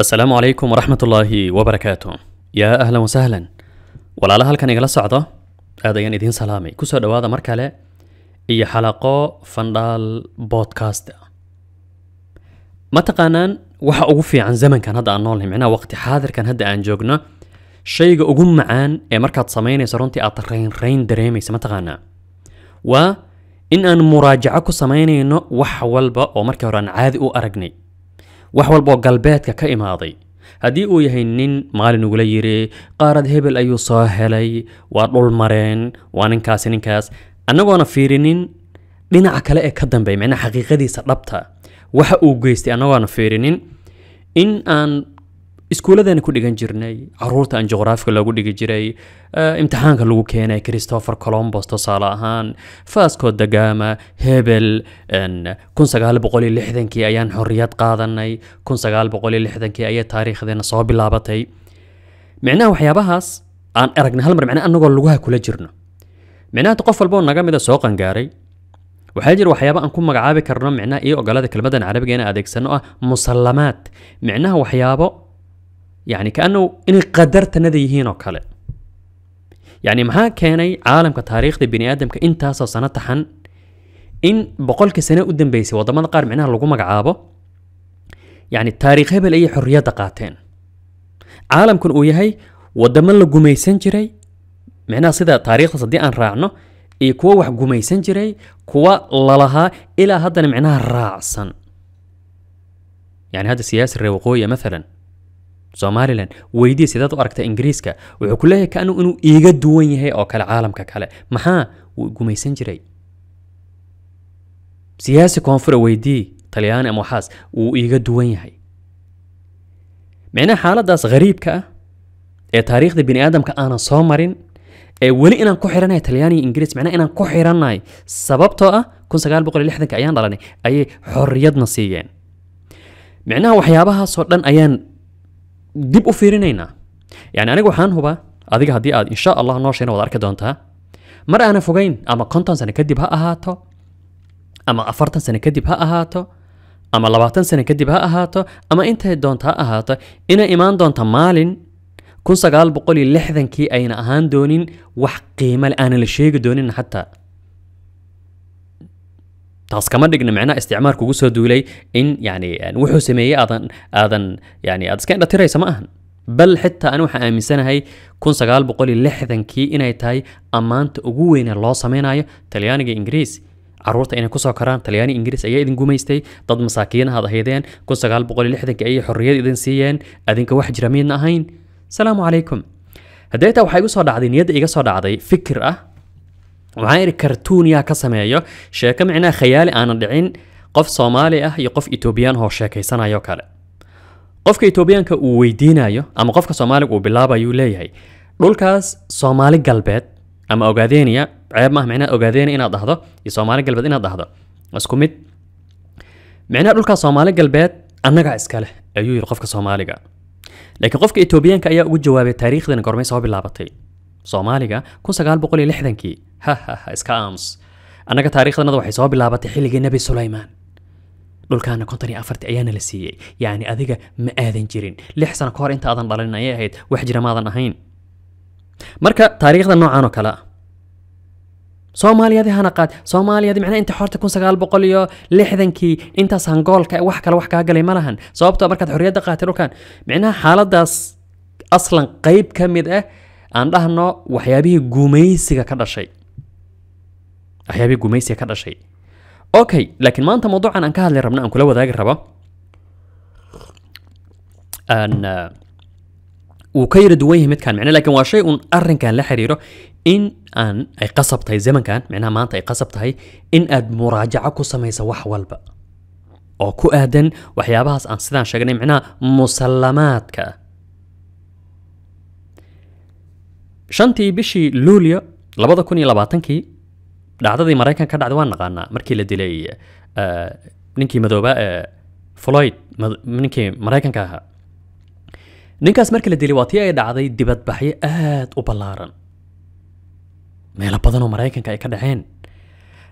السلام عليكم ورحمة الله وبركاته يا أهلا وسهلا ولا لها الكن إغلا سعدة هذا يعني دين سلامي كسر دوادة مركلة إيا حلقة فندال بودكاست ما تقانان وحا أوفي عن زمن كان هذا أنه لهم وقت حاضر كان هذا عن جوجنا شيء أقوم معان إيا مركات سمين يسرونتي أطرين رين دريمي سما تقانا و إن أن مراجعكو سمين إنه وحا والبا ومركة عادي أرقني wax walbaoo galbeedka ka imaaday haddii uu yahay nin maalin ugula yiri qaarad hebel ayuu soo helay waa dhul mareen waa ninkaasi ninkaas annagoona fiirinin dhinaca kale ee ka dambeeya macnaha xaqiiqadiisa dhabta waxa uu geystay annagoona fiirinin in aan iskuuladaan ku dhigan jirnay caruurta aan juqraafiga lagu dhigi jiray imtixaanka lagu keenay christopher colombos tusaale ahaan fasco dagama hebel kii ayaan xorriyad qaadanay kii ayay taariikhdeena soo bilaabatay micnaha waxyaabahaas aan aragna hal mar micnaa annagoo lugaha kula jirno micnaha qof walboo naga mida soo qangaaray waxaa jira waxyaaba aan ku magacaabi karno micnaha iyo ogolaada kelmadan carabiga inaan adeegsano ah musallamaad micnaha waxyaabo يعني كأنه إني قدرت ندي هنا كله يعني مها كاني عالم كتاريخ دي بني آدم كإنتاس سنة تحن إن بقول كسنة قدام بيسي وضمان قار معناها لغو مقعابه يعني التاريخ هبل أي حرية دقاتين عالم كن وياهي وضمان لغو ميسان جري معناها سيدا تاريخ صدي أن إي كوا kuwa wax gumaysan jiray كوا lalahaa ilaa haddana micnaha raacsan يعني هذا سياسة الروقوية مثلاً Somaliland weydiya sidaad u aragtay ingiriiska wuxuu ku leeyahay kaanu inuu iiga duwan yahay oo kale caalamka kale maxaa uu gumaysan jiray siyaasi koonfura weydii talyaani ama waxaas uu iiga duwan yahay micnaha xaaladdaas khariibka ah ee taariikhda bini aadamka aanan soo marin ee weli inaan ku xiranahay talyaaniya ingiriis macnaha inaan ku xiranahay sababtoo ah kun sagaal boqol iyo lixdanka ayaan dhalanay ayay xorriyadna siiyeen micnaha waxyaabahaasoo dhan ayaan dib u fiirinaynaa yani aniga waxaan hubaa adiga haddii aad insha allah noo sheena waad arki doontaa mar aanan fogayn ama konton sano kadib ha ahaato ama afartan sano kadib ha ahaato ama labaatan sano kadib ha ahaato ama intay doonta ha ahaato inay imaan doonta maalin kun sagaal boqol iyo lixdankii ayna ahaan doonin wax qiimale aanan la sheegi doonin xataa تاس كمان دقن معنا استعمار كوجو سو دولي إن يعني نوحو سمية أذن أذن يعني أذس كأن ترى سماهن بل حتى أنا وح أمي سنة هاي كون سقال بقولي لحظن كي إن هاي أمانت أجوين الله سمينا يا تليانج إنجليز عروت إن كوسا كران تليان إنجليز أي إذن جوما يستي ضد مساكين هذا هيدين كون سقال بقولي لحظن كأي حرية إذن سيان أذن كواحد جرمين نهين سلام عليكم هديتا وحيقو صار عادين يد إيجا صار عادي فكرة waxaan idhi kartuuniyaa ka sameeyo sheeko micnaa khayaali aanan dhicin qof soomaali ah iyo qof etoobiyaan hoo sheekaysanayo kale qofka etoobiyaanka uu weydiinayo ama qofka soomaaliga uu bilaabayuu leeyahay dhulkaas soomaali galbeed ama ogaadeeniya ceeb maah micnaa ogaadeena inaad dhahdo iyo soomaali galbeed inaad dhahdo isku mid micnaha dhulkaas soomaali galbeed annagaa iska leh ayuu yidhi qofka soomaaliga laakiin qofka etoobiyaanka ayaa ugu jawaabay taariikhdana gormay soo bilaabatay soomaaliga kii hahaha iska aamus annaga taariikhdannada waxay soo bilaabatay xilligii nebi sulaymaan dhulkaana konton iyo afartii ayaana la siiyey yacni adiga ma aadan jirin lix sano ka hor inta aadan dhalin ayay ahayd wax jira maadan ahayn marka taariikhda noocan oo kale ah soomaaliyadii hana qaad soomaaliyadii micnaha inta horta kun sagaal boqol iyo lixdankii intaas hangoolka wax kale wax kaa galay ma lahan sababtoo markaad xorriyadda qaatay dhulkan micnaha xaaladaas aslan qayb ka mid ah aan dhahno waxyaabihii gumaysiga ka dhashay waxyaabihii gumaysiga ka dhashay okay laakiin maanta mawduucan aan ka hadli rabna aan kula wadaagi rabo aan uu ka yara duwan yahay midkaan micne laakiin waa shay uun arrinkan la xiriiro in aan ay qasab tahay zamankan micnaha maanta ay qasab tahay in aad muraajaco ku samaysa wax walba oo ku aadan waxyaabahaas aan sidaan sheegnay micnaha musallamaadka ah شنتي بشي لوليا لبضا كوني لباتنكي دي مرايكا كدعد وان نغانا مركي لدلي آه نينكي مدوبا آه فلويد مد... نينكي كاها نينكاس مركي لدلي واتي اي دعددي دبت بحي اهات او ميلا بدنو مرايكان كاي كدعين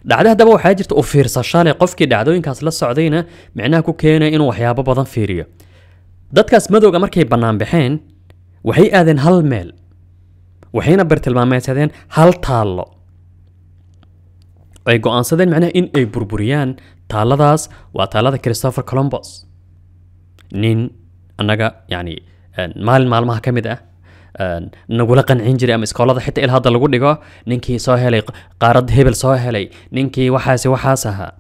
دعدها دبو حاجرت او فيرسا شالي قفكي دعدوين كاس لسعودينا معناه كو كينا انو وحيابا بضن فيريا دادكاس مدوغا مركي بنام بحين وحي اذن هالميل وحين برتل ما ميتهن هل تالو ويقو أنصدين معناه إن أي بربريان تالا داس وتالا دا كريستوفر كولومبوس نين أنجا يعني مال مال ما كمدة نقول قن عنجري أم إسكالا دا حتى إل هذا اللي قلناه نينكي صاهلي قارد هيبل صاهلي نينكي وحاس وحاسها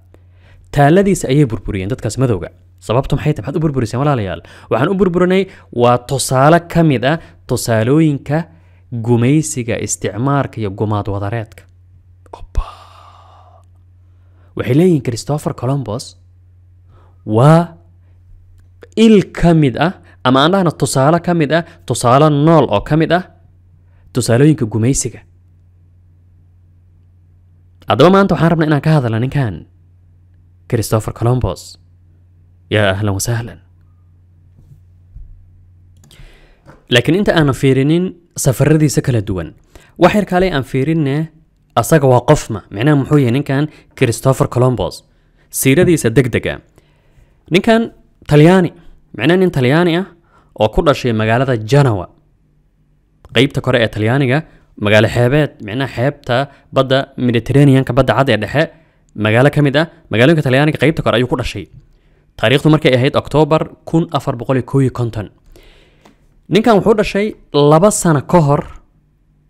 تالا ديس أي بربريان دتك اسمه ذوقة سببتهم حيث بحد بربريان ولا ليال وحن بربرني وتصالك كمدة تصالوينك gumaysiga isticmaarka iyo gumaad wadareedka waxay leeyihin christopher columbus waa il ka mid ah ama aan dhahna tusaale ka mid ah tusaale nool oo ka mid ah tusaalooyinka gumaysiga haddaba maanta waxaan rabnaa inaan ka hadalna ninkan christopher colombos yaa ahlan wasahlan لكن أنت أنا فيرنين سفر ذي سكل دون وحير كالي أن فيرنة أساق واقف ما معنى محوية كان كريستوفر كولومبوس سيرة ذي سدق دقا كان تلياني معنى نين تلياني وكل شيء مقالة جنوة قيب تكورا تليانيغا مقالة حيبات معنى حيبتا بدا ميديترينيان كبدا عادي أدحاء مقالة كاميدا مقالة تليانيغا قيب تكورا أيو كل شيء تاريخ مركة إهيد أكتوبر كون أفر بقولي كوي كونتن ninkan wuxuu dhashay laba sano ka hor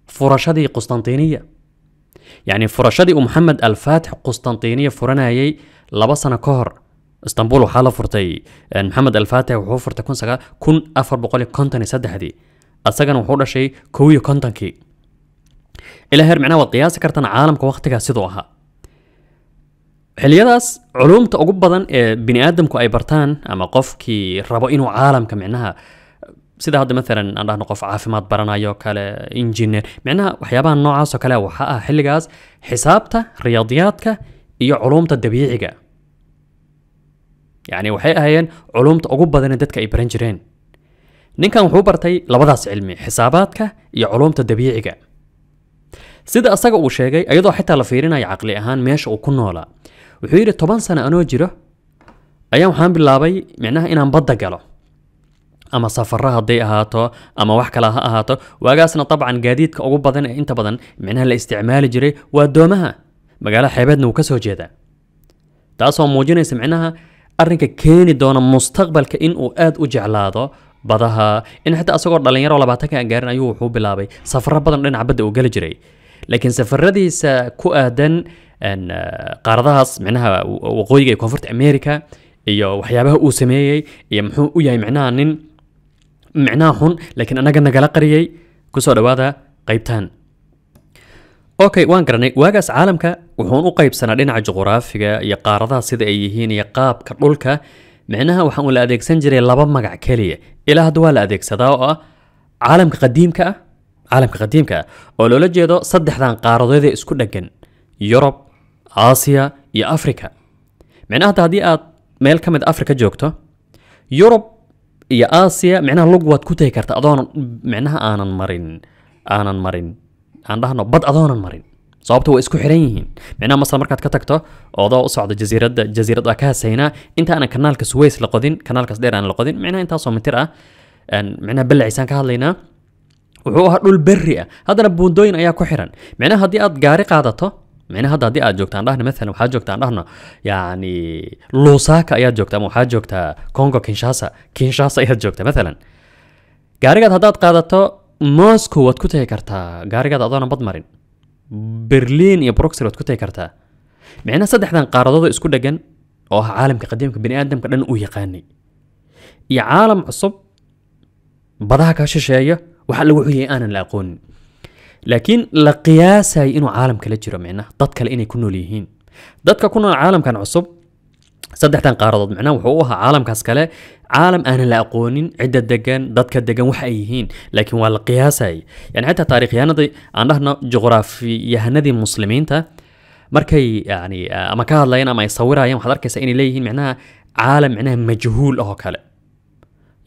furashadii qustantiiniya yacni furashadii uu maxamed alfaatix qustantiiniya furanayay laba sano ka hor istanbul waxaa la furtay maxamed alfaatix wuxuu furtay kun sagaa kun afar boqol iyo konton iyo saddexdii asagana wuxuu dhashay kow iyo kontonkii ilaa heer micnaha waad qiyaasi kartaan caalamka wakhtigaas siduu ahaa xiliyadaas culuumta ugu badan ee bini aadamku ay bartaan ama qofkii rabo inuu caalamka micnaha sida hadda maalan aan dhahno qof caafimaad baranayoo kale injineer micnaha waxyaabaha noocaasoo kale waxa ah xilligaas xisaabta riyaadiyaadka iyo culumta dabiiciga yani waxay ahaayeen culumta ugu badane dadka ay baran jireen ninkan wuxuu bartay labadaas cilmi xisaabaadka iyo culumta dabiiciga sida asaga uu sheegay iyadoo xitaa la fiirinayo caqli ahaan meesha uu ku noolaa wuxuu yidhi toban sano anoo jiro ayaan waxaan bilaabay micnaha inaan badda galo أما سفرها دي هاتو أما وحكا لها هاتو وأغاسنا طبعا قاديد كأغو بادن إنت بادن معناها الاستعمال جري ودومها مقالة حيباد نوكسو جيدا تاسو موجين يسمعناها أرنك كيني دون مستقبل كإن أو آد أجعلاتو بادها إن حتى أسوكور دالين يرو لباتكا أغارنا أيوه يوحو بلابي سفرها بدن لين عبد أو جري لكن سفر دي سا أن قاردها معناها وقويقي كونفورت أمريكا iyo waxyaabaha uu sameeyay iyo muxuu u yahay معناهن لكن أنا جن جل قريي كسر وادا قيبتان أوكي وان قرني واجس عالم كا وحون قيب سنرين على جغرافيا يقارضة سيد أيهين يقاب كرولكا معناها وحون لا ديك سنجري لبا مجع كلية إلى هدول لا ديك سداوة عالم قديم كا عالم قديم كا ولو لجي دو صدح ذان قارضة ذي اسكت لكن يوروب آسيا يا أفريقيا معناها تهدي أت ملكة أفريقيا جوكتو يوروب يا آسيا معناها لغوات كتير كرت أذان معناها أنا مارين أنا مارين عندها نو بد أذان مارين صابته وإسكو حرين معناها مثلا مركات كتكتو أوضاع صعد جزيرة جزيرة كاسينا أنت أنا كنالك سويس لقدين كنالك سدير أنا لقدين معناها أنت أصلا مترى أن معناها بلع إنسان كهالينا وهو هالول برية هذا ربون دوين أيا كحرن معناها هذه أتجارق هذا تو micnaha hadda haddii aad joogtaan dhahna maalan waxaad joogtaan dhahna yani lusaaka ayaad joogtaa ama waxaad joogtaa congo kinshasa kinshasa ayaad joogtaa maalan gaarigaad haddaad qaadato moscow waad ku tegi kartaa gaarigaad adoona bad marin berliin iyo broxel waad ku tegi kartaa micnaha saddexdan qaaradooda isku dhegan oo ah caalamka qadiimka bini aadamka dhan uu yaqaanay iyo caalam cusub badaha ka shisheeya waxa lagu xuyay aanan la aqoonin لكن القياس هاي إنه عالم كلا جرا معنا ضدك لإن يكونوا ليهين ضدك كنا عالم كان عصب صدق تان قارض معنا وحوها عالم كاسكلا عالم أنا لا أقول عدة دجان ضدك دجان وحيهين لكن ولا قياس هاي يعني حتى تاريخيا نضي أنا هنا جغرافي يهنا دي مسلمين تا مركي يعني أما آه، كان الله ما يصورها يوم حضر كسائني ليهين معناها عالم معناها مجهول أو كلا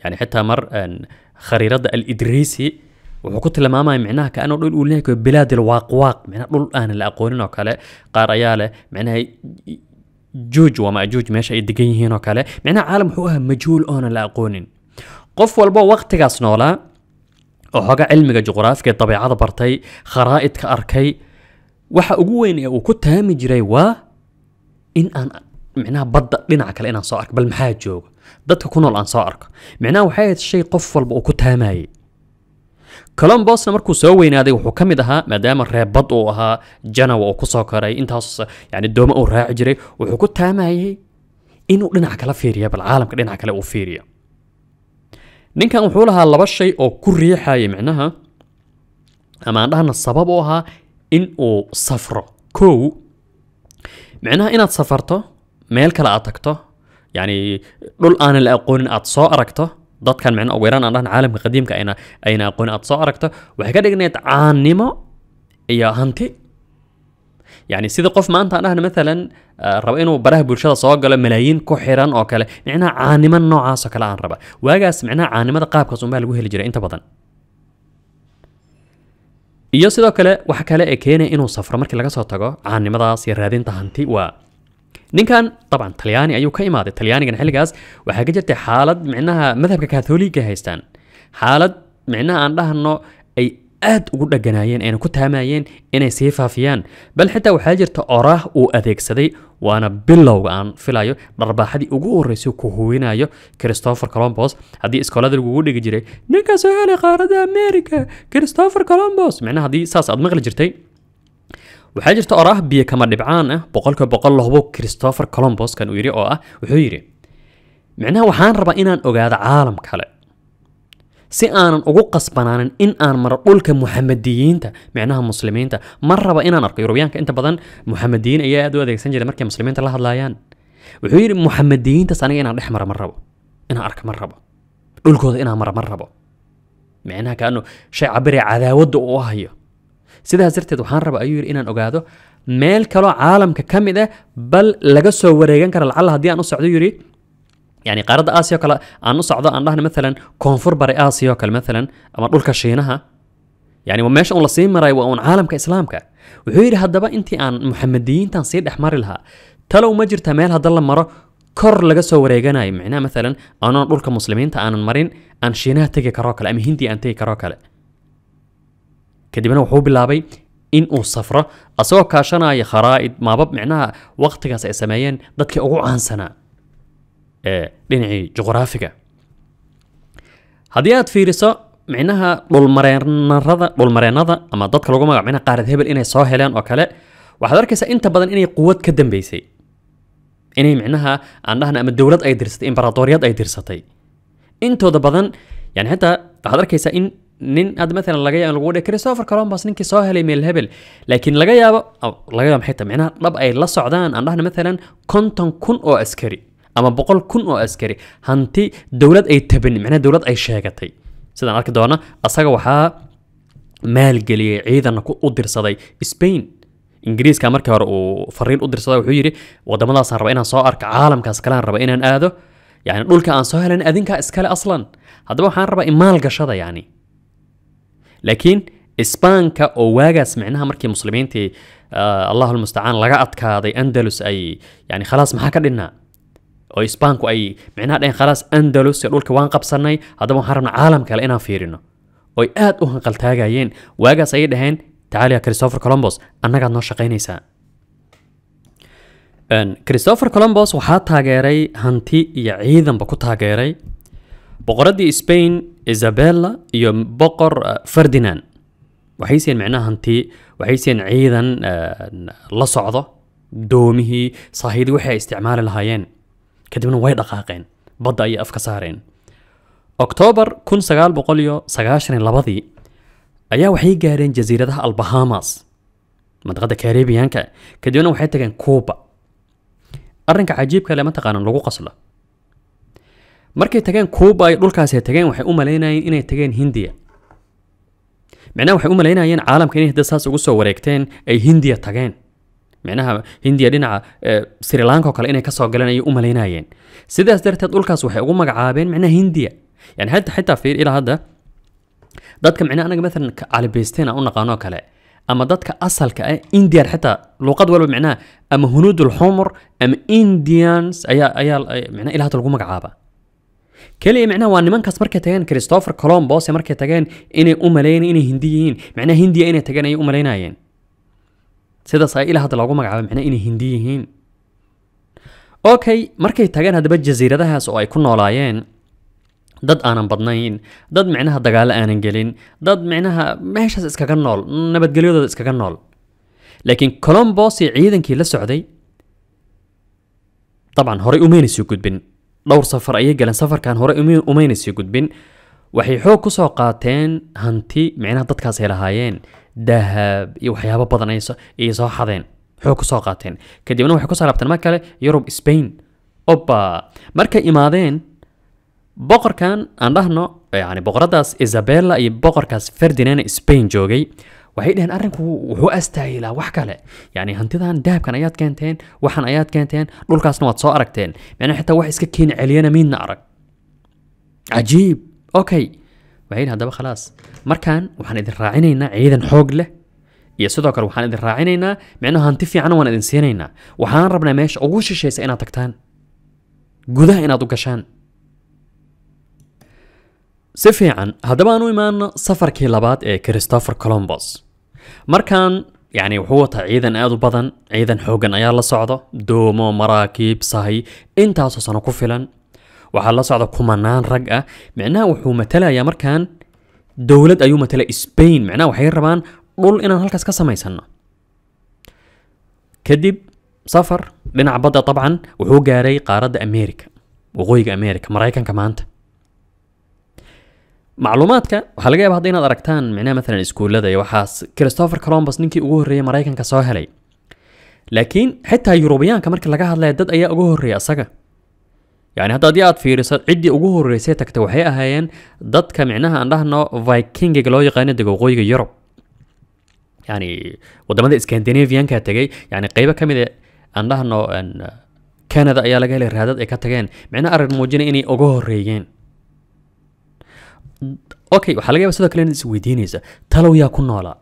يعني حتى مر أن آه، خريرد الإدريسي وحكوت لما ما معناه كأنه دول يقول لك بلاد الواقواق معناه دول أنا لا أقول إنه كله قارياله معناه جوج وما جوج ماشي يدقين هنا كله معناها عالم هو مجهول أنا لا أقول قف والبو وقت قصنولا وحاجة علم جغرافيا الطبيعة برتاي خرائط كأركي وح أقول إني وكنت هامي جري وا إن أنا معناه بدأ لنا على إن صارك بالمحاجوج ضدك كنا الأنصارك معناها وحياة الشيء قف والبو كنت هامي كولومبوس نمركو سوين هذا وحو كميد ها مادام الرابط وها جانا وكو سوكاري انتاس يعني دوما او راعي جري وحو كو تاماي انو لنا عكلا فيريا بالعالم كلنا عكلا او فيريا نين كان وحو لها لبشي او كو ريحا يمعنها اما عندها السبب وها ان او كو معناها انا صفرته ميل كلا اتكتو يعني لول انا لا اقول ان اتصو dadkan micno weeraan aan dhahan caalamka qadiimka ayna ayna aqoon aad soo aragto waxay ka dhignayd caannimo iyo hanti يعني سيدا قف ما أنت أنا مثلا ربا إنه براه بولشة صاقة ملايين كحيران أو كلا معناها عانما نوعا سكلا عن ربا واجاس معناها عانما قاب كسوم بها الوهي الجري أنت بدن iyo sidoo kale waxa kale ee keenaya inuu safro markii laga soo tago caannimadaas iyo raadinta hanti waa ninkan طبعا talyaani ayuu ka imaaday talyaanigan xilligaas waxaa ka jirtay xaalad micnaha madhabka katholiga haystaan xaalad micnaha aan dhahno ay aad ugu dhaganaayeen ayna ku taamayeen inay sii faafiyaan bal xitaa waxaa jirta oraah uu adeegsaday waana bilowga aan filayo dharbaaxadii ugu horreysay ku huwinayo christopher colombos haddii iskoolada lagugu dhigi jiray ninka soo helay qaarada america christopher colombos micnaha haddii saas aad maqli jirtay waxaa jirta oraahbiya kama dhibcaan ah boqolka boqol lahubo christopher colomboskan uu yidhi oo ah wuxuu yidhi micnaha waxaan rabaa inaan ogaado caalam kale si aanan ugu qasbanaanin in aan maro dhulka muxamadiyiinta micnaha muslimiinta ma raba inaan arko yurubiyaanka inta badan muxamadiyiin ayaa aad u adeegsan jiray markay muslimiinta la hadlaayaan wuxuu yidhi muxamadiyiintaas aniga inaan dhex mara ma rabo inaan arka ma rabo dhulkooda inaan mara ma rabo micnaha kaanu shay cabiraya cadaawadda uu hayo sidaas darteed waxaan rabaa ayuu yidhi inaan ogaado meel kaloo caalamka ka mid ah bal laga soo wareegan kara lacalla haddii aan u socdo yidhi يعني قارد آسيا كلا أن صعدا أن لهنا مثلا كونفور بري آسيا كلا مثلا أما دول كشينها يعني وماش أون لصين مراي وأون عالم كإسلام كا وحير هدبا أنت عن محمديين تنصير أحمر لها تلو مجر تمال هذا لما مرة كر لقى سو ريجناي معناه مثلا أنا دول كمسلمين تأنا مرين أن شينها تيجي كراكل أم هندي أن تيجي كراكل كدبنا وحو بلابي إن او صفرة أسوه كاشانا يا خرائد ما باب معناها وقتك هاسا إسمايين دادك أغو عانسانا إيه لنعي جغرافيكا هاديات فيرسا معناها بولمرين رضا بولمرين رضا أما دادك لغوما معناها قارد هبل إني صاهلان وكالا وحضرك هاسا إنت بدن إني قوات كدن بيسي إني معناها عندها أما الدولات أي درست إمبراطوريات أي درستي إنتو دا يعني حتى حضرك إن نن اد مثلا لغايا ان لغو دي كريستوفر كولومبوس نينكي سو هلي ميل هبل لكن لغايا او لغايا ما حيت معناها دب اي لا سودان ان احنا مثلا كونتون كون او عسكري اما بقول كون او عسكري هانتي دولة اي تبن معناها دولة اي شيغتي سيدان ارك دونا اسغا وها مال جلي عيدا نكو اودر صدي اسبين انجليز كان مركه ورو فرين اودر صدي وحو يري ودمدا سان ربا ان سو ارك عالم كاس كلان ربا ان ان اادو يعني دولكا ان سو هلن ادينكا اسكال اصلا هذا هو حان ربا مال قشده يعني laakiin isbaanka oo waagaas micnaha markii muslimiintii allahu almustacaan laga adkaaday andalus ay yani khalaas maxaa ka dhinnaa oo isbaanku ay micnaha dhaheen khalaas andalus iyo dhulka waan qabsanay haddaba waxaan rabnaa caalamka kale inaan fiirino oy aad u hanqaltaagayeen waagaas ayay dhaheen tacaaliya christopher colombos annagaad noo shaqaynaysaa christopher colombos waxaa taageeray hanti iyo ciidanba ku taageeray بقردي إسبين إيزابيلا يو بقر آه، فردينان وحيسين معناها أنتي وحيسين عيدا آه، لصعدة دومه صهيدي وحي استعمال الهايين كدبنا وايد أقاقين بدأ أي أفكا سهرين أكتوبر كن سغال بقوليو سغاشرين لبضي أيا وحي قارين جزيرة البهاماس مدغدا كاريبيانكا كدبنا وحي تغين كوبا أرنك عجيب كلمة تغانا لغو قصله مركي تجين كوبا يقول كاس تجين وحي أم لينا إن تجين هندية معناه وحي أم لينا ين عالم كان يهدي ساس وقصة وريكتين أي هندية تجين معناها هندية لنا سريلانكا قال إن كسر قالنا أي أم لينا ين سيدا سدرت تقول كاس وحي أم عابين معناه هندية يعني هاد حتى في إلى هذا دتك معناه أنا مثلا على بيستين أو نقانو كلا أما دتك أصل كأ إنديا حتى لقد ولا معناه أم هنود الحمر أم إنديانس أيا أيا معناه إلى هذا القوم عابه كلي معنا وان من كسبر كتاجن كريستوفر كولومبوس يا مركي تاجن إني أملاين إني هنديين معنا هندي إني تاجن أي أملايناين سيدا صايل هذا لغو مقعب معنا إني هنديين أوكي مركي تاجن هذا بج جزيرة ده هسوا يكون نولاين ضد أنا بدناين ضد معناها دجال أنا نجلين ضد معناها ما هيش هذا إسكاجن نول نبت جليو ده إسكاجن نول لكن كولومبوس يعيدن كي للسعودي طبعا هوري أمين سيكود بن dhowr safar ayay galeen safarkan hore umaynaysa gudbin waxay xoog ku soo qaateen hanti micnaha dadkaas ay lahaayeen dahab iyo waxyaabo badan ayay soo xadeen xoog ku soo qaateen kadibna waxay ku saalaabteen mar kale yurub spain oba markay imaadeen boqorkan aan dhahno yani boqoradaas isabella iyo boqorkaas ferdinand spain joogay waxay dheheen arrinku wuxuu astaahilaa wax kale yani hantidan dahabkan ayaad keenteen waxan ayaad keenteen dhulkaasna waad soo aragteen meena xitaa wax iska keeni celiyana miidna arag cajiib okay waxay yidhi haddaba khalaas markaan waxaan idin raacinaynaa ciidan xoog leh iyo sidoo kale waxaan idin raacinaynaa micnaha hanti fiicana waan idin siinaynaa waxaan rabnaa meesha ugu shishaysa inaad tagtaan gudaha inaad u gashaan si fiican haddaba aan u imaanno safarkii labaad ee christopher colombos markan yacni wuxuu wataa ciidan aada u badan ciidan xooggan ayaa la socda doomo maraakiib sahay intaasoo sano ku filan waxaa la socda kumanaan rag ah micnaha wuxuu matalayaa markaan dowlad ayuu matala spain micnaha waxay rabaan dhul inaan halkaas ka samaysano kadib safar dhinaca badda dabcan wuxuu gaaray qaaradda america waqooyiga america maraykanka maanta macluumaadka waxaa laga yaaba hadda inaad aragtaan micnaha maalan iskuullada iyo waxaas christopher colombus ninkii ugu horreeyey maraykanka soo helay laakiin xitaa yurubiyaanka marka laga hadlaya dad ayaa uga horreeya asaga yani hadda haddii aad fiiriso ciddii ugu horreysay tagta waxay ahaayeen dadka micnaha aan dhahno vikingiga loo yaqaano dega waqooyiga yurub yani wadamada scandinavianka tegay yani qeybo ka mid aan dhahno canada ayaa laga helay raadad ay ka tageen micnaha arrin muujina inay uga horreeyeen okay waxaa laga yaba sidoo kale inaad isweydiinaysa talow yaa ku noolaa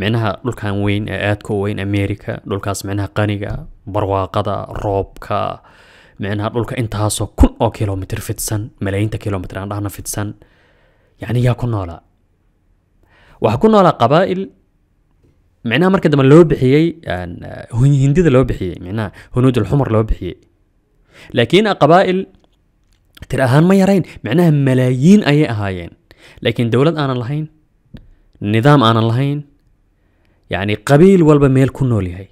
micnaha dhulkan weyn ee aadka u weyn america dhulkaas micnaha qaniga barwaaqada roobka micnaha dhulka intaasoo kun oo kilomitr fidsan malaayiinta kilomitr aan dhahna fidsan yani yaa ku noolaa waxaa ku noolaa qabaa'il micnaha marka dambe loo bixiyey hindida loo bixiyey micnaha hunuud alxumar loo bixiyey laakiin qabaa'il ترى هان ما يرين معناها ملايين أي هايين لكن دولة أنا اللهين نظام أنا اللهين يعني قبيل والبا ميل كنولي هاي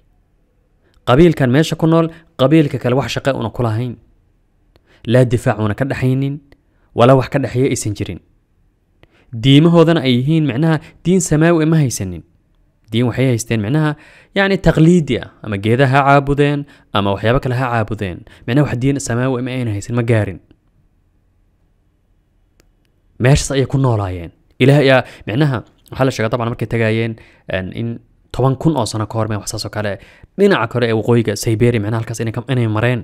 قبيل كان ماشي كنول قبيل ككل وحش قاونا كلهين لا دفاعونا كده حينين ولا وح كده حياء سنجرين دين ما هو ذن أيهين معناها دين سماوي ما هي سنين دين وحياة يستين معناها يعني تقليدية أما ها عابدين أما وحيابك بكلها عابدين معناها واحد دين سماوي ما أين هي سن مجارين meeshaas ayay ku noolaayeen ilaah ayaa micnaha waxaa la sheega dabcan markay tagayeen in toban kun oo sano ka hor mee wax saas oo kale dhinaca kale ee waqooyiga siberia micnaha halkaas inay mareen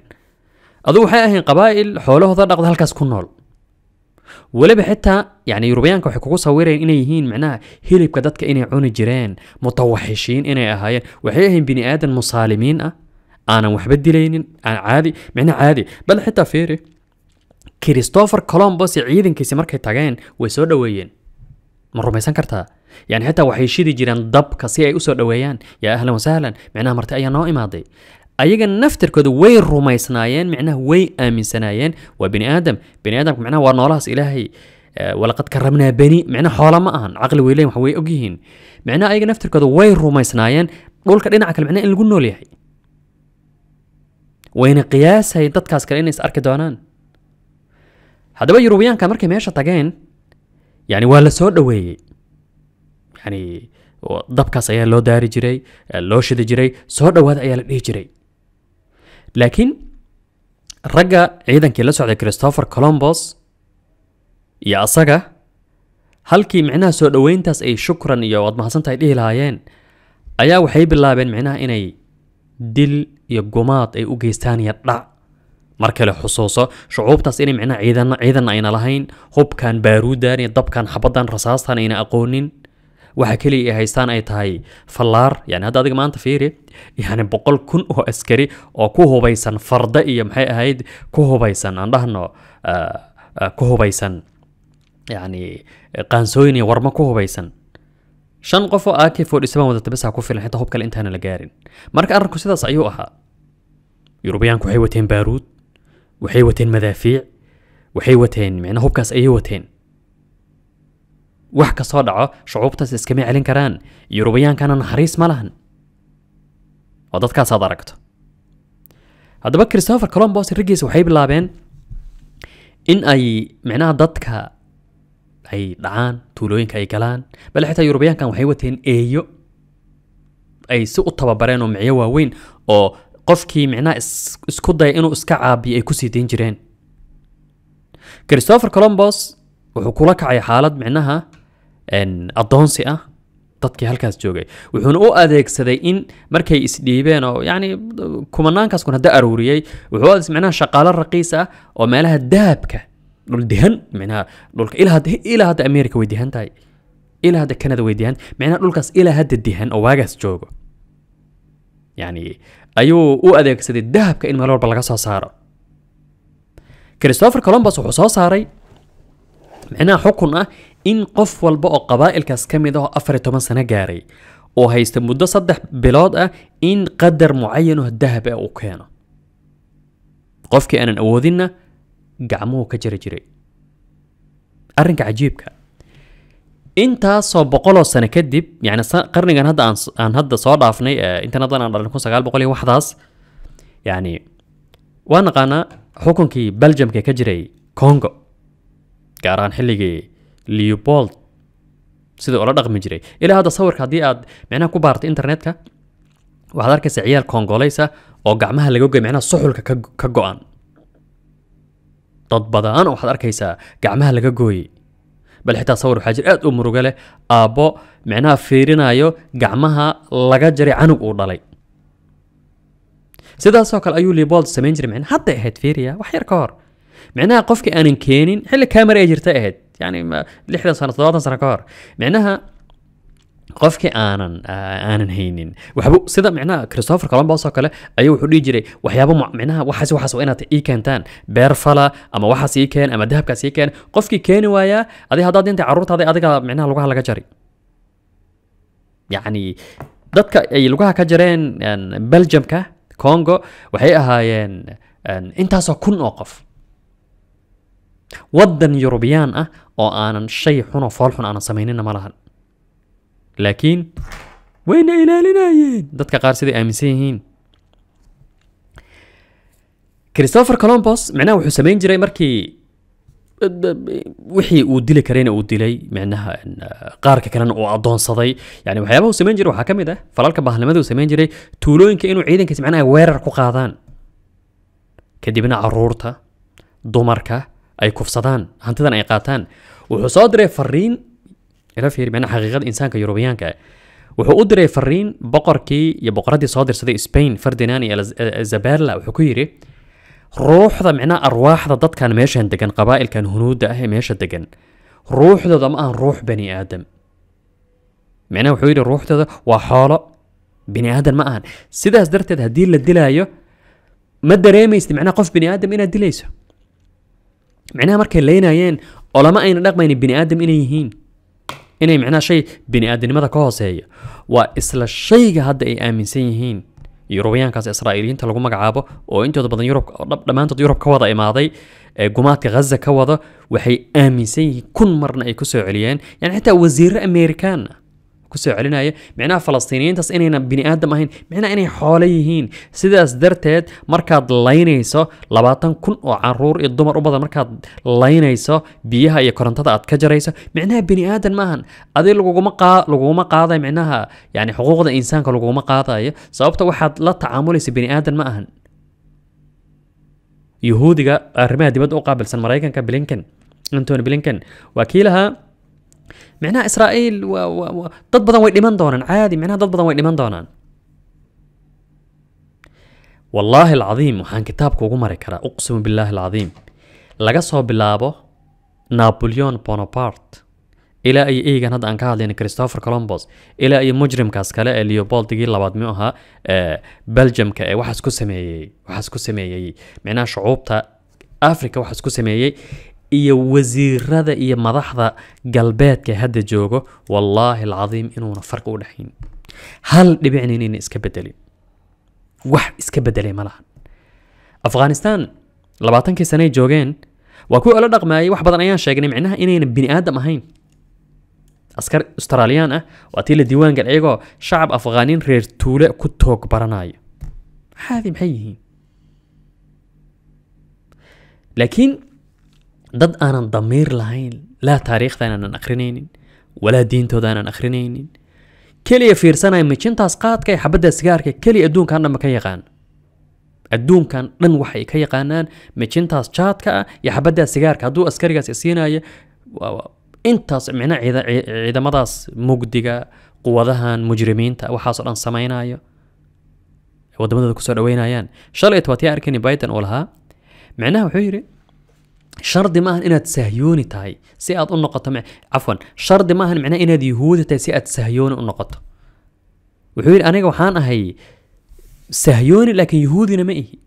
adugu waxay ahayn qabaa'il xoolahooda dhaqda halkaas ku nool weliba xitaa yani yurubiyaanka waxay kugu sawireen inay yihiin micnaha hilibka dadka inay cuni jireen mutawaxishiin inay ahaayeen waxay ahayn bini aadan musaalimiin ah aanan waxba dilaynin aan caadi micnaha caadi bal xitaa fiiri كريستوفر كولومبوس عيدن كيسي مركة تاجين ويسود دويين مرو ميسان كرتا يعني حتى وحي شيدي جيران دب كسي اي اسود دويين يا اهلا وسهلا معناها مرتا ايا نو ايماضي ايجا نفتر كود وي رومي سنايين معناه وي امن سنايين وبني ادم بني ادم معناه ورنا راس الهي ولقد كرمنا بني معنا حول ما أهن عقل ويلي وحوي أجيهن معنا أيجا نفترك هذا وين روماي سنايان بقول عقل معنا إن الجنول يحي وين قياس هي تتكاس كرينا يسأر هذا بقى روبيان كامر كميشة تجين يعني ولا سود دوي يعني دبكة سيا لو داري جري لو شد جري سود دوا ذا يال جري لكن رجع أيضا كلا سعد كريستوفر كولومبوس يا أصقة هل كي معنا سود وين تاس أي شكرا يا وض ما حسنت إيه هاي الهيان أيا وحيب الله بين معنا إني دل يا جماعة أي أوغيستان يطلع markale xusuuso shucuubtaas inay micnaha ciidan ciidan ayna lahayn hubkan baaruudan iyo dabkan xabadan rasaastan ayna aqoonin waxa keliya ay haystaan ay tahay fallaar yani hadda adiga maanta fiiri yani boqol kun oo askari oo ku hubaysan farda iyo maxay ahayd ku hubaysan aan dhahno ku hubaysan yani qaansooyin iyo warmo ku hubaysan shan qof oo ak forty seven wadata bes ku filan xitaa hub kale intaana la gaarin marka arrinku sidaas ayuu ahaa yurubiyaanku waxay wateen baaruud waxay wateen madaafiic waxay wateen micnaa hubkaas ayay wateen wax kasoo dhaco shucuubtaas iskama celin karaan yurubayaankana naxariis ma lahan oo dadkaasaad aragto haddaba christopher colombos raggiisa waxay bilaabeen in ay micnaha dadka ay dhacaan tuulooyinka ay galaan bal xitaa yurubayaankan waxay wateen eeyo ay si u tababareen oo micyo waaweyn oo qofkii micnaha isku daya inuu iska caabiyo ay kusii dayn jireen christopher colombos wuxuu kula kacay xaalad micnaha addoonsi ah dadkii halkaas joogay wuxuuna u adeegsaday in markay isdhiibeen oo yacni kumanaankaasku hadda aruuriyey wuxuu micnaha shaqaalo raqiis ah oo meelaha dahabka dhul dihan micnaha dhulka ilaa hadda ilaa hadda america way dihan tahay ilaa hadda canada way dihan micnaha dhulkaas ilaa hadda dihan oo waagaas joogo يعني ayuu u adeegsaday dahabka in meel walba laga soo saaro christopher colombus wuxuu soo saaray micnaha xukun ah in qof walba oo qabaa'ilkaas ka mid ah oo afar iyo toban sano gaaray oo haysta muddo saddex bilood ah in qadar mucayan oo dahab ah uu keeno qofkii aanan awoodinna gacmuhu ka jari jiray arrinka cajiibka انتا سو بقولو سنة كدب يعني قرني كان هذا عن هذا صار دافني انت آه، نظرا عن رأي نكون سقال بقولي واحد هاس يعني وانا قانا حكم كي بلجم كي كجري كونغو كاران حلقي ليوبولد سيدو أولاد أغمي جري إلا هذا صور كادي آد معنا كبارت انترنت كا وحضار كيس عيال كونغو ليسا وقعمها اللي قوقي معنا صحول كاقوان تطبضان وحضار كيسا قعمها اللي قوقي بل حتى صور حجر أت أم غالي ابو معناها فيرين ايو قعمها لغا عنو عنق ودالي سيدا سوكال ايو ليبولد سمينجر معنى حتى اهد فيريا وحير كور معناها قفكي انن كينين حل كاميرا اجرتا اهد يعني لحدا سنة ثلاثة سنة كور معناها qofkii aanan aanan haynin waxbu sida micnaha christopher columbus oo kale ayuu wuxuu dhihi jiray waxyaabo micnaha waxaas waxaas waa inaad ii keentaan beer fala ama waxaas ii keen ama dahabkaas ii keen qofkii keeni waayaa adi haddaad intay carruurtaada adiga micnaha lugaha laga jari yacni dadka ay lugaha ka jareen belgiumka congo waxay ahaayeen intaasoo kun oo qof waddan yurubiyaan ah oo aanan shay xun oo fool xun aanan samaynina ma lahan لكن وين إلى لنايين دتك قار سيدي أمسيهين كريستوفر كولومبوس معناه وحو سمين جري مركي وحي ودلي كرينا ودلي معناها ان قارك كان او اضون صدي يعني وحيابه وسمين جري وحكم ده فلالك بهلمد وسمين جري تولوين كانو عيدن كسمعنا ويرر كو قادان كدبنا عرورتا دومركا اي كفصدان هانتدان اي قاتان وحو صدري فرين ila fiir macnaha xaqiiqada insaanka yurubiyaanka ah wuxuu u diray fariin boqorkii iyo boqoradii soo dirsaday spain ferdinand iyo zabarla wuxuu ku yidhi ruuxda micnaha arwaaxda dadkan meeshan degan qabaa'ilkan hunuudda ah ee meesha degan ruuxdooda ma ahan ruux bani aadam micnaha wuxuu yidhi ruuxdooda waa xoolo bini aadan ma ahan sidaas darteed haddii la dilaayo ma dareemaysid micnaha qof bini aadam inaad dilayso micnaha markay leynayeen oo lama ayna dhaqmaynin bini aadam inay yihiin إنه معنى شيء بني آدم ماذا كهوس هي وإسلا الشيء هذا أي آمن سيهين يروبيان كاس إسرائيليين تلقوا مقعابه أو أنتوا ضبطن يوروب رب لما أنتوا يوروب كوضع إما إيه هذي إيه قمات غزة كوضع وحي آمن سيهين كل مرة أي كسو عليان يعني حتى وزير أمريكان كسو علينايا معناها فلسطينيين تس إنينا بني آدم أهين معناها إني حوليهين سيداس درتيد مركاد لينيسو لباطن كن وعرور الدمر أبدا مركاد لينيسو بيها إيا كورنتادا أتكجريسو معناها بني آدم أهين أذي لغوما قاضي معناها يعني حقوق دا إنسان لغوما قاضي صابتا واحد لا تعاملي سي بني آدم أهين يهودي قا أرمي هدي بدء قابل سن مرايكا كبلينكن أنتون بلينكن وكيلها معناها اسرائيل و... و... و... تضبط وين من دونان عادي معناها تضبط وين من دونان والله العظيم وحان كتابك وقمري كرا اقسم بالله العظيم لقصه بلابو نابليون بونابارت إلى أي إيه كان هذا أنكاه لين كريستوفر كولومبوس إلى أي مجرم كاسكالا ليوبولد بول تجي الله بعد ميوها آه، بلجيم كأي واحد كسمي واحد كسمي معناه شعوب تا أفريقيا واحد كسمي iyo wasiirada iyo madaxda galbeedka hadda joogo wallaahi alcadiim inuuna farqi u dhexayn hal dhibicna inayna iska bedelin wax iska bedelay ma lahan afghanistan labaatankii sane ay joogeen waa kuwii ula dhaqmaayay wax badan ayaan sheegnay micnaha inayna bini aadam ahayn askar australiyaan ah waa tii la diiwaangal iyagoo shacab afghaanin reer tuule ku toog baranaya maxaadi maxay yihiin laakiin dad aanan damiir lahayn laa taariikhdan aanan akhrinaynin walaa diintooda aanan akhrinaynin keliya fiirsanaya mijintaas qaadka ee xabadda sigaarka keliya adduunkan dhan ma ka yaqaan adduunkan dhan waxay ka yaqaanaan mijintaas jaadka ah iyo xabaddaa sigaarka hadduu askarigaas siinaya intaas micna ciidamadaas mugdiga quwadahan mujrimiinta waxaasoo dhan samaynayo waddamadooda kusoo dhaweynayaan shalay tobaad yaa arkani biden oo lahaa micnaha wuxuu yidhi شردي ماهن إنها تسهيوني تاي سيئات النقطة مع عفوا شردي ماهن معناه إنها دي تاي سيئات سهيوني النقطة وحويل أنا وحانا هاي سهيوني لكن يهودي نمئي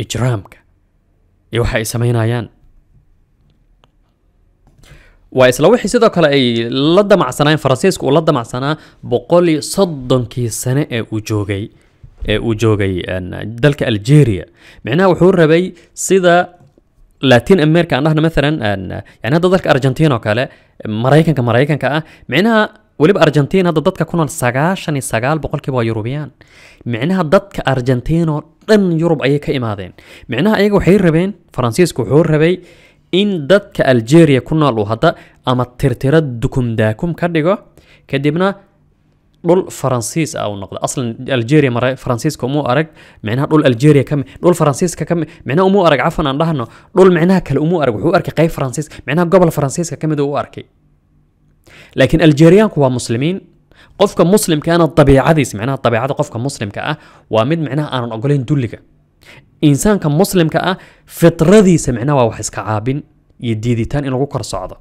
إجرامك إيو حاي سمينا يان وإس لو حي سيدوك لأي لدى مع سنة فرسيسك ولدى مع سنة بقولي صدن كي سنة وجوغي ee uu joogay dalka algeria micnaha wuxuu rabay sida latin america aan dhahna maalan yani hadda dalka argentin oo kale maraykanka maraykanka ah micnaha weliba argentin hadda dadka ku nool sagaashan iyo sagaal boqolkiiba waa yurubiyaan micnaha dadka argentin oo dhan yurub ayay ka imaadeen micnaha ayaga waxay rabeen faransiisku wuxuu rabay in dadka algeria ku nool uu hadda ama tirtira dukum daakum ka dhigo kadibna dhul faransiis ah uu noqday aslan algeria mara faransiiska umuu arag micnaha dhul algeria ka dhul faransiiska ka micnaha umuu arag cafan aan dhahno dhul micnaha kale umuu arag wuxuu arkay qayb faransiis micnaha gobol faransiiska ka mid uu arkay laakiin algeriyaanku waa muslimiin qofka muslimkaana dabiicadiisa micnaha dabiicada qofka muslimka ah waa mid micnaha aanan ogoleyn dulliga insaanka muslimka ah fitradiisa micnaha waa wax iska caabin iyo diiditaan in lagu kor socdo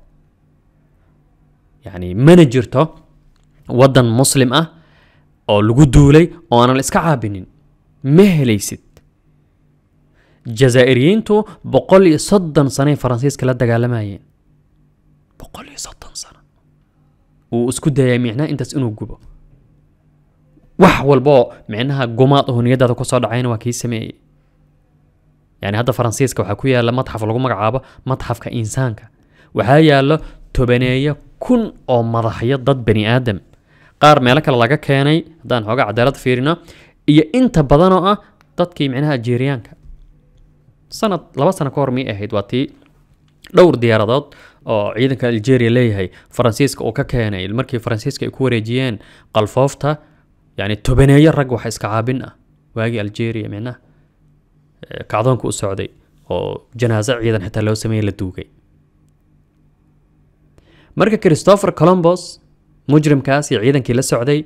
yani mana jirto ودن مسلم اه او لغو دولي او انا الاسكعابنين مهلي سيد جزائريين تو بقولي صدن سنين فرنسيس كلا دقال مايين بقولي صدن سنة و اسكو دايا ميحنا انت سئنو قبا وحوال والبو معنها قماط هون يدا دكو صعد عين واكي سمي يعني هذا فرنسيس كوحاكويا لمتحف لغو عابا متحف كإنسان كا وحايا لتبنية كن او مضحية ضد بني آدم qaar meelo kale laga keenay haddaan xoogaa cadaalad fiirino iyo inta badan oo ah dadkii micnaha algeriyaanka sanad laba sano ka hor miyay ahayd waa tii dhowr diyaaradood oo ciidanka algeria leeyahay faransiiska uu ka keenay markii faransiiska ay ku wareejiyeen qalfoofta yani tobaneeyo rag waxa iska caabin ah waagii algeria micnaha kacdoonka u socday oo janaaso ciidan xitaa loo sameeyey la duugay marka christopher colombos مجرم كاسي mujrimkaasi ciidankii la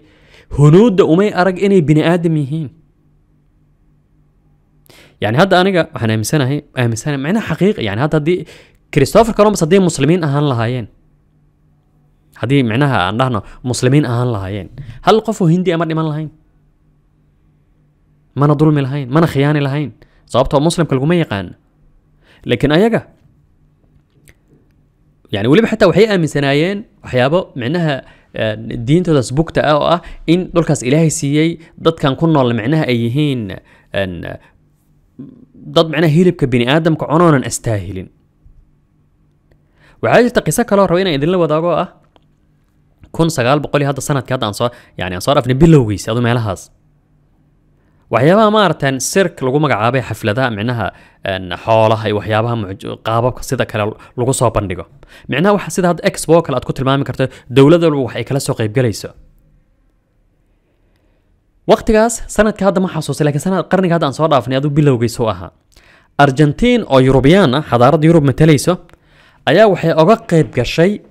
هنود hunuudda أمي arag إني بني آدم يهين يعني هذا أنا أنا مسنا هي مسنا معنا حقيقة يعني هذا دي كريستوفر كولومبس هذي مسلمين أهان لهاين هذي معناها نحن مسلمين أهان لهاين هل قفوا هندي أمر إيمان لهاين ما أنا ظلم لهاين ما أنا خيان لهاين صابته مسلم كالقوم يقان لكن أيجا يعني ولي حتى وحي آمن سنايين وحيابه معناها diintooda sbugta ah oo ah in dhulkaas ilaahay siiyey dadkan ku nool micnaha ay yihiin dad micnaha hilibka bini aadamka cunoonan astaahilin waxaa jirta qiso kaloo raba inaan idinla wadaago ah kun sagaal boqol iyo hadda sanadkii hadda aan soo yani aan soo dhaafnay bilowgiisa adu meelahaas وحيابها مارتن سيرك لغو مقا عابي حفلة ده معناها آه، حولها وحيابها أيوة، قابب سيدة كلا لغو صوبان ديغو معناها وحا سيدة هاد اكس بوكال ادكو تلمامي كارتو دولة دول وحي كلاسو قيب غليسو وقت غاس سند كهاد ما حصوصي لكن سند قرن كهاد انصوار دافني ادو بلو غيسو ارجنتين او يوروبيان حضارة يوروب متليسو ايا وحي اغا قيب غشي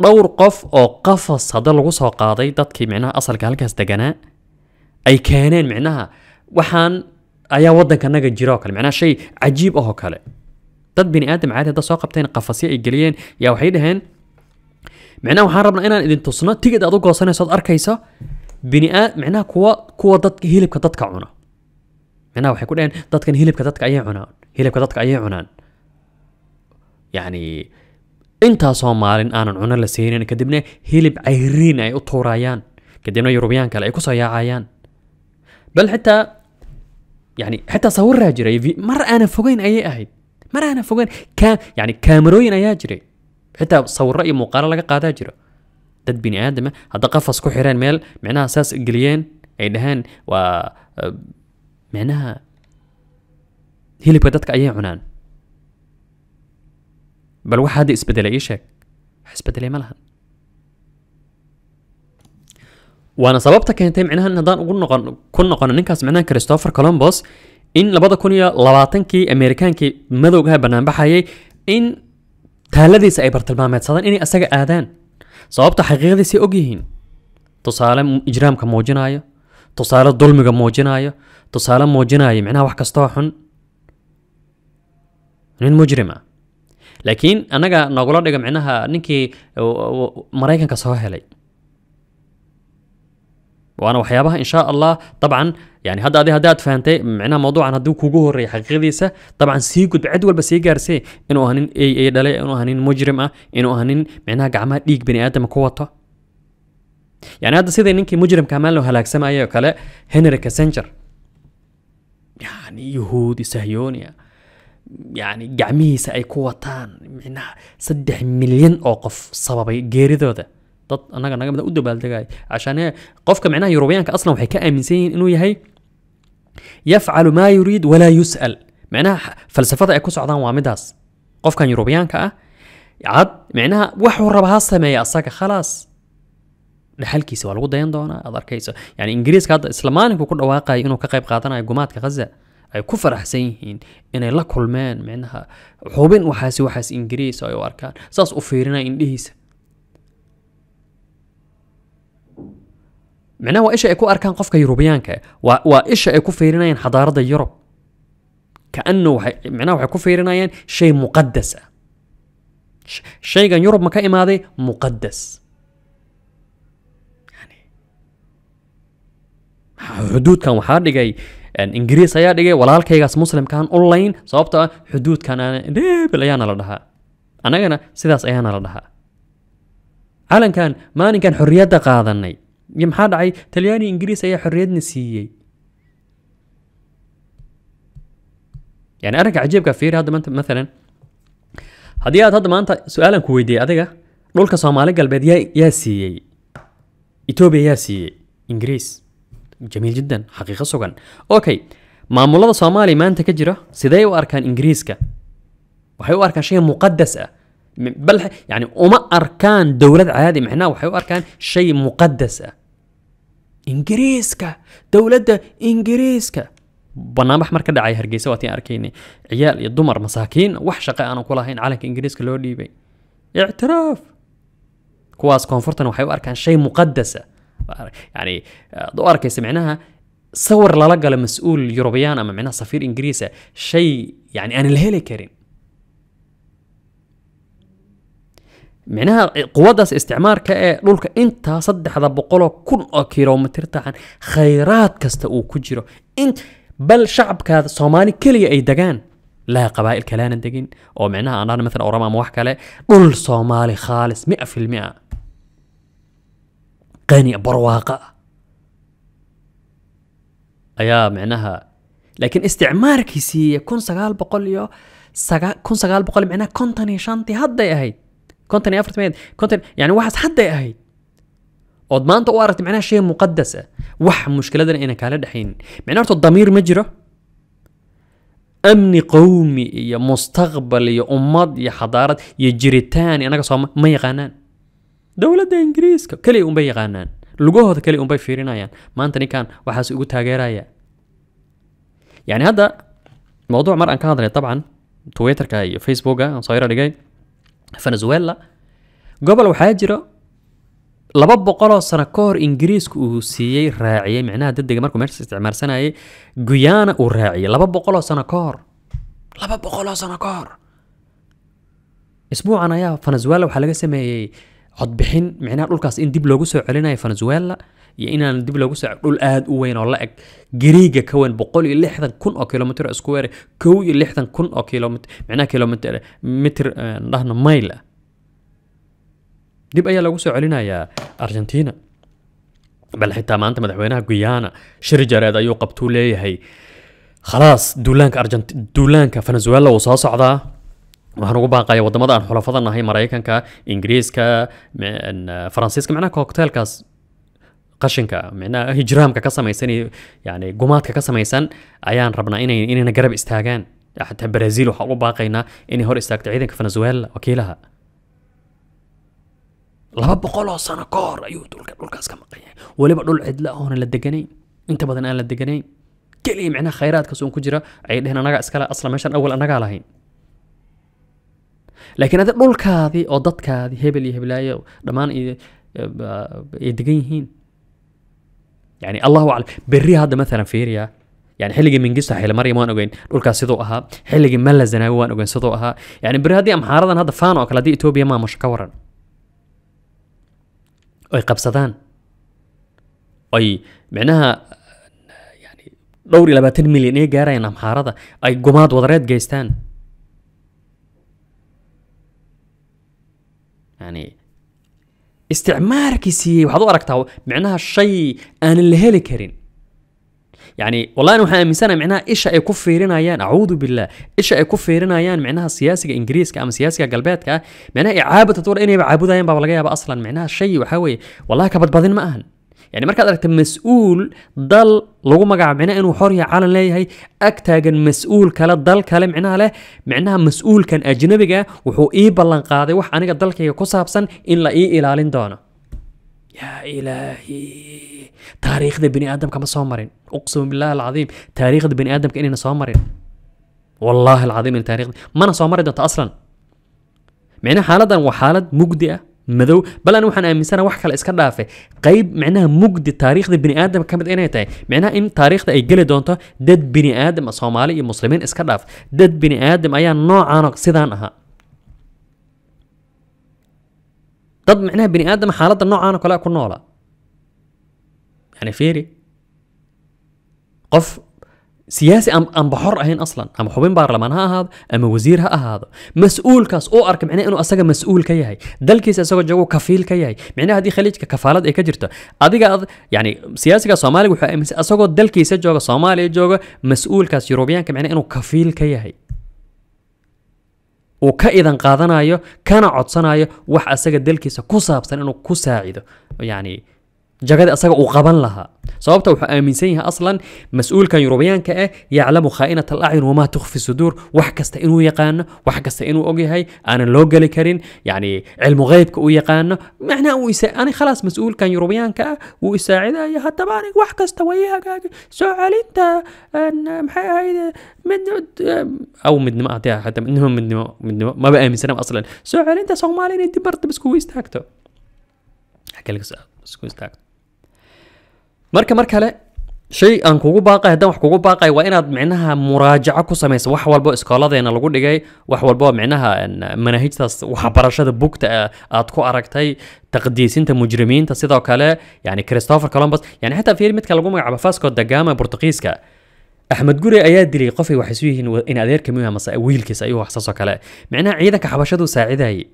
دور قف او قف الصدر لغو صوقاضي دات معناها اصل كهالكاس دقناه ay keeneen micnaha waxaan ayaa waddanka naga jira oo kale micnaha shay cajiib ahoo kale dad bini aadam caadi hadda soo qabteen qafasyo ay geliyeen yaa waxay dhaheen micnaha waxaan rabnaa inaan idin tusno tigid aad u goosanaysood arkaysa biniaad micnaha kuwa kuwa dadka hilibka dadka cuna micnaha waxay ku dhaheen dadkan hilibka dadka ayay cunaan hilibka dadka ayay cunaan yacni intaa soomaalin aanan cuno la siinin kadibna hilib cayriin ay u tuurayaan kadibna yurubyaan kale ay ku soo yaacayaan بل حتى يعني حتى صور راجري في مرة أنا فوقين أي أحد مرة أنا فوقين كا يعني كامروين أي أجري حتى صور رأي مقارنة لك قادة أجري داد بني آدمة هذا قفص كحيران ميل معناها أساس إقليين أي دهان و آه، معناها هي اللي بدتك أي عنان بل واحد إسبدل أي شيء إسبدل أي ملهن waana sababta keentay micnahan haddaan ugu noqon ku noqono ninkaas micnahan christopher columbus in labada kun iyo labaatankii amerikaankii madowgaha banaanbaxayay in taaladiisa ay bartilmaameedsadaan inay asaga aadaan sababta xaqiiqadiisay ogyihiin tusaale ijraamka muujinayo tusaale dulmiga muujinayo tusaale muujinayo micnaha wax kastoo xun nin mujrim ah laakiin annaga nogula dhiga micnaha ninkii maraykanka soo helay وانا وحيابها ان شاء الله طبعا يعني هذا هذا هذا فهمتي معناها موضوع عن هدو كوغو هوري طبعا سي قد ولا بس يغارسي انه هنين اي اي دلي انه هنين مجرم انه هنين معناها قعما ديق بني ادم قوته يعني هذا سيدي انك مجرم كمان له هلاك سما ايو كلا هنري كاسنجر يعني يهودي سهيونيا يعني قعميس اي قوتان معناها 3 مليون اوقف سبب غيري دوده dad annaga naga mid u dabaaldegaya cashaan qofka micnaha yurubiyaanka aslan waxay ka aaminsan yihiin inuu yahay yafcalu maa yuriid walaa yus'al micnaha falsafada ay ku socdaan waa midaas qofkan yurubiyaanka ah cad micnaha waxuu raba ha sameeya asaga khalaas dhaxalkiisa waa lagu dayan doonaa aad arkayso yani ingiriiska hadda isla maalinkuu ku dhawaaqayo inuu ka qayb qaadanayo gumaadka ghaza ay ku faraxsan yihiin inay la kulmeen micnaha xubin waxaasi waxaas ingiriis ay u arkaan saas u fiirinaya indhihiisa micnaha waa isha ay ku arkaan qofka yurubiyaanka waa waa isha ay ku fiirinayaan xadaaradda yurub kaanu waxay micnaha waxay ku fiirinayaan shay muqadas ah shaygan yurub ma ka imaaday muqadas xuduudkan waxaa dhigay ingiriis ayaa dhigay walaalkaygaas muslimkan online sababtoo ah xuduudkan dhebil ayaana la dhahaa annagana sidaas ayaana la dhahaa calankan maalinkan xorriyadda qaadanay يمحاد عي تلياني talyaani ingiriis ayaa xorriyadna يعني أنا كعجيب كافير هذا أنت مثلا هادي هذا ما أنت سؤالا كويدي أديك دولك صومالي قلبي يا يا سي إثيوبيا يا سي انجريس جميل جدا حقيقة سوغان أوكي معمولة صومالي ما أنت كجرة سيداي وأركان كا وحي أركان شيء مقدس بل يعني وما أركان دولة عادي معناه وحي أركان شيء مقدس إنجريسكا دولدة إنجريسكا برنامج مركز دعاية هرجيسة واتي أركيني عيال يضمر مساكين وح شقاء أنا كلها هين عليك إنجريسكا لو ديبي اعتراف كواس كونفورتن وحيو أركان شيء مقدسة يعني دو أركي سمعناها صور للاقى لمسؤول يوروبيان أما معناها صفير إنجريسة شيء يعني أنا الهيلي كريم معناها قوادة استعمار كأي لولك أنت صدح هذا بقوله كل أكيرا ومترتا عن خيرات كستأو كجيرو أنت بل شعب كذا صومالي كل أي دقان لا قبائل كلان الدقين أو معناها أنا مثلا او أورام موحكة لا كل صومالي خالص مئة في المئة غني برواقة أيا معناها لكن استعمارك كيسي يكون سقال بقول يو سقال كون سقال بقول معناها كنتني شانتي هدا يا هيد كونتن افرت ميد كونتن يعني واحد حتى هي وضمان طوارت معناها شيء مقدسة وح مشكلة دنا إنا كالد الحين معناه الضمير مجرى أمني قومي يا مستقبل يا أمض يا حضارة يا جريتان أنا قصام ما يغنان دولة إنجليز كلي أم بي لقوه هذا كلي أم بي يعني ما أنتني كان وحاس يقول تاجر يعني هذا موضوع مرأة أنك طبعا تويتر كاي فيسبوك صايرة لقي فنزويلا gobol waxaa jira laba boqoloo sano ka hor ingiriisku uu siiyey raaciyey micnaha dadega markuu meesha isticmaalsanayay guyana uu raaciyey laba boqoloo sano ka hor laba boqoloo sano ka hor isbuucan ayaa venezuela waxaa laga sameeyey codbixin micnaha dhulkaas in dib loogu soo celinayo venezuela iyo inaan dib lagu saaco dhul aad u weyn oo la eg gariiga ka weyn boqol iyo lixdan kun oo kilomitr square kow iyo lixdan kun oo kilomitr micnaha kilomitr mitr dhahna mayl ah dib ayaa lagu soo celinayaa argentina bal xitaa maanta madaxweynaha guyana shir jareed ayuu qabtuu leeyahay khalaas duulaanka argent duulaanka venezuela wuu soo socdaa waxaan ugu baaqaya wadamada aan xulafada nahay maraykanka ingiriiska faransiiska macnaha cocktailkaas qashinka micnaha hijraamka ka samaysan iyo yani gumaadka ka samaysan ayaan rabnaa inay inayna garab istaagaan xataa brazil waxaan ugu baaqaynaa inay hor istaagto ciidanka venezuela wakiilaha laba boqol oo sano ka hor ayuu dhulka dhulkaas ka maqan yahay weliba dhul cidla oonan la deganayn inta badan aan la deganayn keliya micnaha khayraadkaas uun ku jira ayay dheheen annagaa iskale asla meeshaan awal annagaa lahayn laakiin adi dhulkaadii oo dadkaadii hebel iyo heblaayo dhammaan iyo degan yihiin يعني الله اعلم بري هذا مثلا في ريا يعني حلقي من قصه حيل مريم وان اوغين دولكا سيدو اها حلقي ملا زناوي وان اوغين سيدو اها يعني بري هذه ام حارضن هذا فانو اكلا دي اتوبيا ما مش كورن اي قبصدان اي معناها يعني دوري لباتن مليون ايه قارا ينام حارضة اي قماد ودريد جيستان يعني استعماركيسي وحضو أركتاو معناها الشيء أنا اللي هلي كرين يعني والله أنا وحنا مسنا معناها إيش أكفرنا يان أعوذ بالله إيش أكفرنا يان معناها سياسة إنجليز كأم سياسة قلبات كا معناها إعابة تطور إني بعبودا يان بابلاجيا بأصلا معناها الشيء وحوي والله كبت بعدين ما أهن يعني مركز أركت مسؤول ضل لغو مقعب معناه إنه حرية على هي هاي أكتاجن مسؤول كلا ضل كلام معناه له معناها مسؤول كان أجنبي جا وحو إيه بلن قاضي وح أنا قد ضل كي كوسابسا إن لا إيه إلى لين دانا يا إلهي تاريخ ده بني آدم كم صامرين أقسم بالله العظيم تاريخ ده بني آدم كأننا صامرين والله العظيم التاريخ ما أنا صامرين ده أصلا معناه حالة وحالة مجدئة مدو بل أنا وحنا من سنة واحد كلا إسكندر عفه معناها مجد تاريخ بني آدم كم تأنا تاعي معناها إم تاريخ ده إجلي دونته ضد بني آدم الصومالي المسلمين إسكندر عف ضد بني آدم أيا نوع عنق سدانها ضد معناها بني آدم حالة النوع عنق ولا كنا ولا يعني فيري قف سياسي ام ام بحر اهين اصلا ام حبين بارلمان ها هذا ام وزير ها هذا مسؤول كاس او ارك معناه يعني انه اسغا مسؤول كيهي دلكيس اسغا جو كفيل كيهي معناه يعني هذه خليج كفالات اي كجرتا اديغا يعني سياسيغا سومالي وحا امس إيه اسغا دلكيس جوجو سومالي جوجو مسؤول كاس يوروبيان كمعناه يعني انه كفيل كيهي uu اذا idan كان kana codsanayo wax asaga dalkiisa كو سابسن انه كو saacido يعني جاكادي أساق وقبان لها سببتا وحو آمين آه، سيها أصلا مسؤول كان يوروبيان كأه يعلم خائنة الأعين وما تخفي الصدور وحكست إنو يقان وحكست إنو أوغي هاي أنا لوغالي كارين يعني علم غيب كأو يقان معنى ويسا أنا خلاص مسؤول كان يوروبيان كأه ويساعد يا حتى باني وحكست ويها كأه سؤال انت أن محايا هاي من أو من ما أعطيها حتى منهم من من ما بقى من سنة أصلا سؤال انت صومالين انت برت بسكويستاكتو حكي لك سؤال سكويستاكتو marka mar kale shay aan kugu baaqay haddaan wax kugu baaqay waa inaad micnaha muraajaco ku samaysa wax walbo iskooladeena lagu dhigay wax walbo micnaha manaahijtaas waxbarashada bugta aad ku aragtay تقديسين مجرمين تصيدوا كلا يعني كريستوفر كولومبوس يعني حتى في متك لقوم على فاسكو دا جاما برتقيسكا احمد قوري ايا دلي قفي وحسويهن ان ادير كميها مسا ويلكيس ايوه حساسو كلا معناها عيدك حبشدو ساعدهي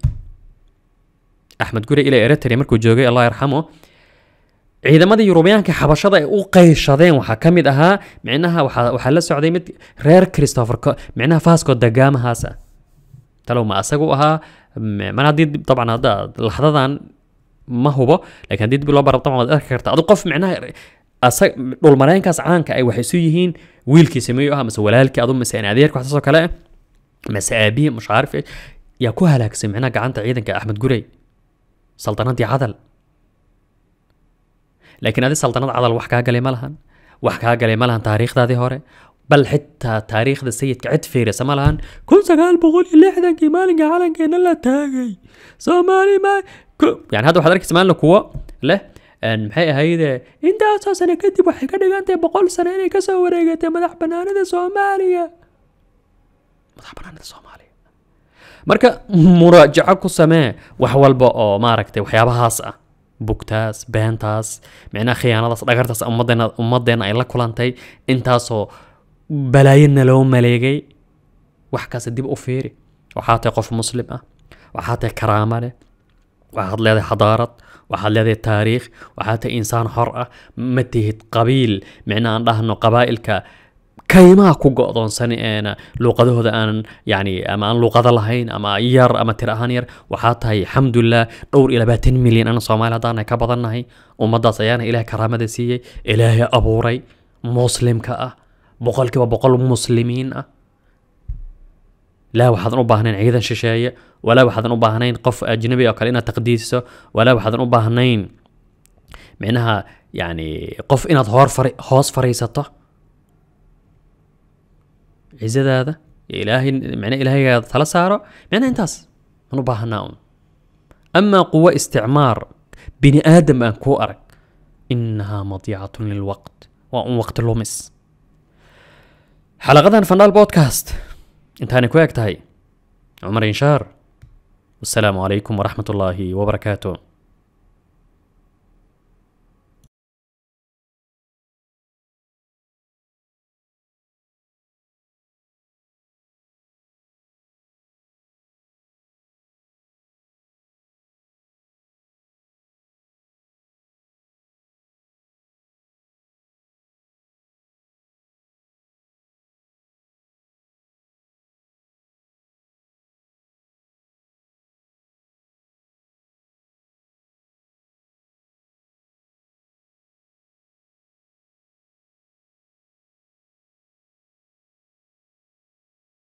احمد قوري الى ارتري مركو جوجي الله يرحمه ciidamadii yurubiyaanka xabashada ay u qayshadeen waxaa ka mid ahaa micnaha waxaa la socday mid reer christopher micnaha fasco dagaamahaas ah talow ma asagu ahaa mana haddii dabcan hadda laxdadan ma hubo laakiin haddii dib loo barab dabcan waad arki karta adu qof micnaha asag dhulmareenkaas caanka ay waxay isu yihiin wiilkiisa miyuu ahaa mase walaalkii adu mase in adeerka waxtaasoo kale mase aabihi mushaarif yaa ku halaagsan micnaha gacanta ciidanka axmed gurey saldanadii cadal لكن هذه السلطنة cadal wax kaa galay malahan wax kaa تاريخ هذه taariikhdaadii بل حتى تاريخ ذا سيد كعد فيري سمالهان كون سقال بقول اللي حدا كي مالن كي ان كان لا تاغي سومالي ما يعني هذا حضرتك سمال له كوا لا ان هي هي انت اساسا كنت بحي انت بقول سنه اني كسو وريقه مدح بنانه ذا سوماليا مدح بنانه ذا سوماليا مركه مراجعه كو سمي بو ماركتي وحيابها صح بوكتاس بانتاس معنا خيانة دس دقرتاس أمضينا أمضينا إلا كلانتي انتاسو بلاينا لو مليجي وحكاس ديب أوفيري وحاتي قف مسلمة وحاتي كرامة وحاد لدي حضارة وحاد لدي تاريخ وحاتي إنسان حرة متيهت قبيل معنا أنه قبائل كا كيما كوغودون سني انا لوغادو ان يعني اما ان لوغادا لهين اما يار اما ترى هانير وحاط هاي الحمد لله دور الى باتن مليون انا صومال هذانا كبضنا هي ومضى صيانا الى كرامه دسي الى ابوري مسلم كا بقول كبا بقول مسلمين لا واحد نوباهنين عيدا ششاية ولا واحد نوباهنين قف اجنبي او كالينا تقديسه ولا واحد نوباهنين معناها يعني قف انا ظهور فري هوس فريسته عزدادا إلهي معنى إلهي هذا ثلاث سارو معنى انتاس منو باهناون أما قوة استعمار بني آدم أنكو أرك إنها مضيعة للوقت وأن وقت اللومس حلقة فنال فنان البودكاست انتاني كويك تاي عمر إنشار والسلام عليكم ورحمة الله وبركاته